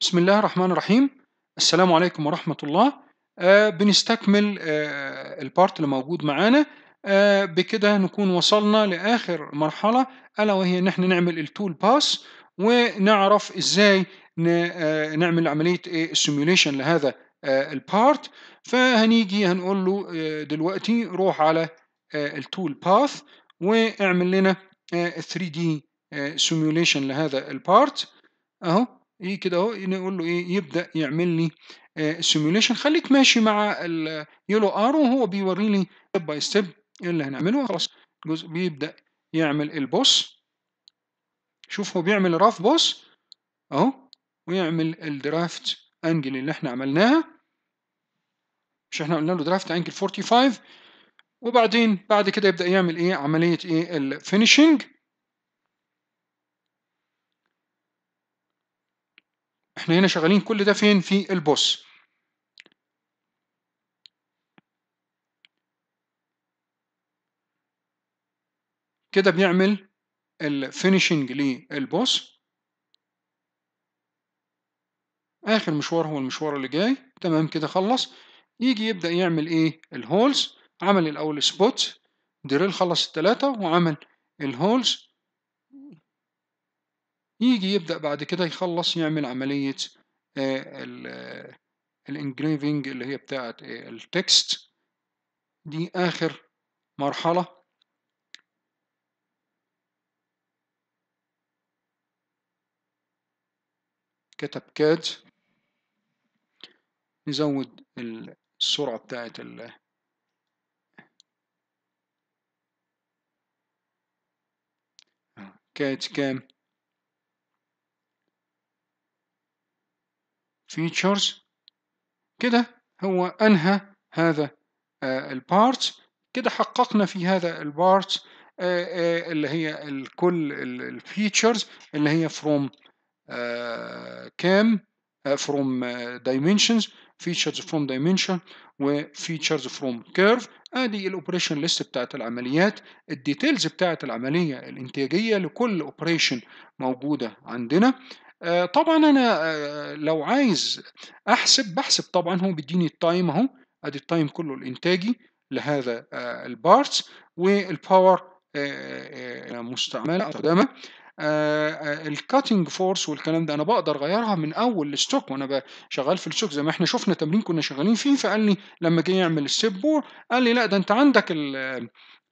بسم الله الرحمن الرحيم السلام عليكم ورحمة الله آه بنستكمل آه البارت اللي موجود معانا آه بكده نكون وصلنا لآخر مرحلة ألا وهي إن احنا نعمل التول باس ونعرف إزاي uh, نعمل عملية السيموليشن لهذا البارت فهنيجي هنقول له دلوقتي روح على التول باث واعمل لنا 3 دي سيموليشن لهذا البارت اهو ايه كده اهو إيه نقول له ايه يبدا يعمل لي سيميوليشن آه، خليك ماشي مع اليلو ار وهو بيوريني ستيب باي ستيب اللي هنعمله خلاص جزء بيبدا يعمل البوس شوف هو بيعمل راف بوس اهو ويعمل الدرافت انجل اللي احنا عملناها مش احنا قلنا له درافت انجل 45 وبعدين بعد كده يبدا يعمل ايه عمليه ايه الفينشنج احنا هنا شغالين كل ده فين في البوس كده بيعمل الفينيشنج للبوس اخر مشوار هو المشوار اللي جاي تمام كده خلص يجي يبدا يعمل ايه الهولز عمل الاول سبوت دريل خلص الثلاثه وعمل الهولز يجي يبدأ بعد كده يخلص يعمل عملية آه، الانجريفنج آه، اللي هي بتاعة آه، التكست دي آخر مرحلة كتب كاد نزود السرعة بتاعة ال كاد كام features كده هو أنهى هذا آه، البارت كده حققنا في هذا البارت آه، آه، اللي هي كل الفيتشرز اللي هي from كام from dimensions features from dimension وفيتشرز from curve ادي الاوبريشن ليست بتاعت العمليات الديتيلز بتاعت العمليه الانتاجيه لكل اوبريشن موجوده عندنا آه، طبعا انا آه، لو عايز احسب بحسب طبعا هو بيديني التايم اهو ادي التايم كله الانتاجي لهذا آه، البارتس والباور مستعمله قدامه الكاتنج فورس والكلام ده انا بقدر اغيرها من اول الستوك وانا شغال في الستوك زي ما احنا شفنا تمرين كنا شغالين فيه فقال لي لما جه يعمل السيب بور قال لي لا ده انت عندك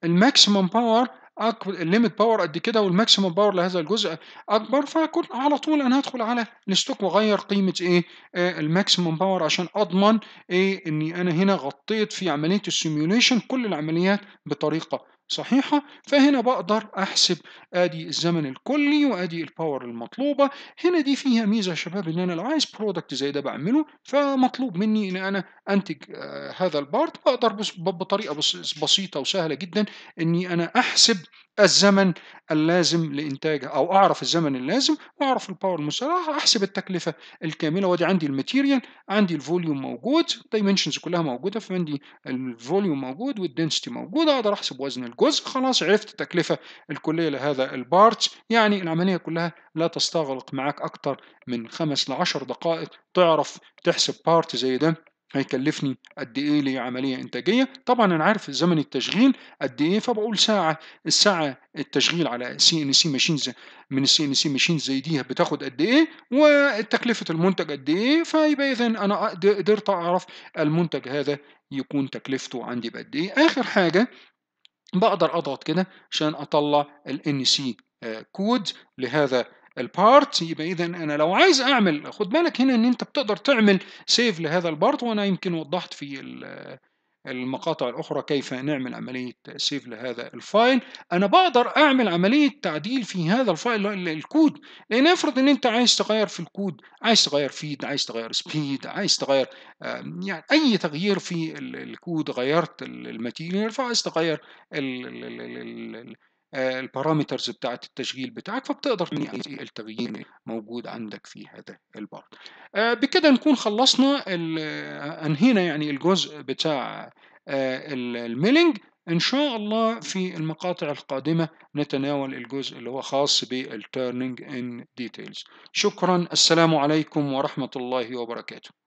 الماكسيمم باور اكبر الليميت باور قد كده والماكسيمم باور لهذا الجزء اكبر فكن على طول انا هدخل على الستوك واغير قيمه ايه آه الماكسيمم باور عشان اضمن ايه اني انا هنا غطيت في عمليه السيميوليشن كل العمليات بطريقه صحيحة؟ فهنا بقدر أحسب أدي الزمن الكلي وأدي الباور المطلوبة هنا دي فيها ميزة يا شباب إن أنا لو عايز برودكت زي ده بعمله فمطلوب مني إن أنا أنتج آه، هذا البارت بقدر بس بطريقة بس بسيطة وسهلة جدا إني أنا أحسب الزمن اللازم لإنتاجها أو أعرف الزمن اللازم وأعرف الباور المستهلكة أحسب التكلفة الكاملة وأدي عندي الماتيريال عندي الفوليوم موجود الدايمنشنز كلها موجودة فعندي الفوليوم موجود والدنسيتي موجودة أقدر أحسب وزن الجزء خلاص عرفت التكلفة الكلية لهذا البارت يعني العملية كلها لا تستغرق معك أكتر من خمس لعشر دقائق تعرف تحسب بارت زي ده هيكلفني قد ايه لي عمليه انتاجيه طبعا انا عارف زمن التشغيل قد ايه فبقول ساعه الساعه التشغيل على سي ان سي ماشينز من السي ان سي ماشينز زي دي بتاخد قد ايه وتكلفه المنتج قد ايه فيبقى اذا انا قدرت اعرف المنتج هذا يكون تكلفته عندي بقد ايه اخر حاجه بقدر اضغط كده عشان اطلع ال NC كود لهذا البارت يبقى اذا انا لو عايز اعمل خد بالك هنا ان انت بتقدر تعمل سيف لهذا البارت وانا يمكن وضحت في المقاطع الأخرى كيف نعمل عملية سيف لهذا الفايل أنا بقدر أعمل عملية تعديل في هذا الفايل الكود لأن افرض إن أنت عايز تغير في الكود عايز تغير فيد عايز تغير سبيد عايز تغير يعني أي تغيير في الكود غيرت الماتيريال فعايز تغير آه، البارامترز بتاعة التشغيل بتاعك فبتقدر تنقي التغيير موجود عندك في هذا البارت آه، بكده نكون خلصنا انهينا يعني الجزء بتاع آه، الميلينج ان شاء الله في المقاطع القادمة نتناول الجزء اللي هو خاص بالتيرنينج ان ديتيلز شكرا السلام عليكم ورحمة الله وبركاته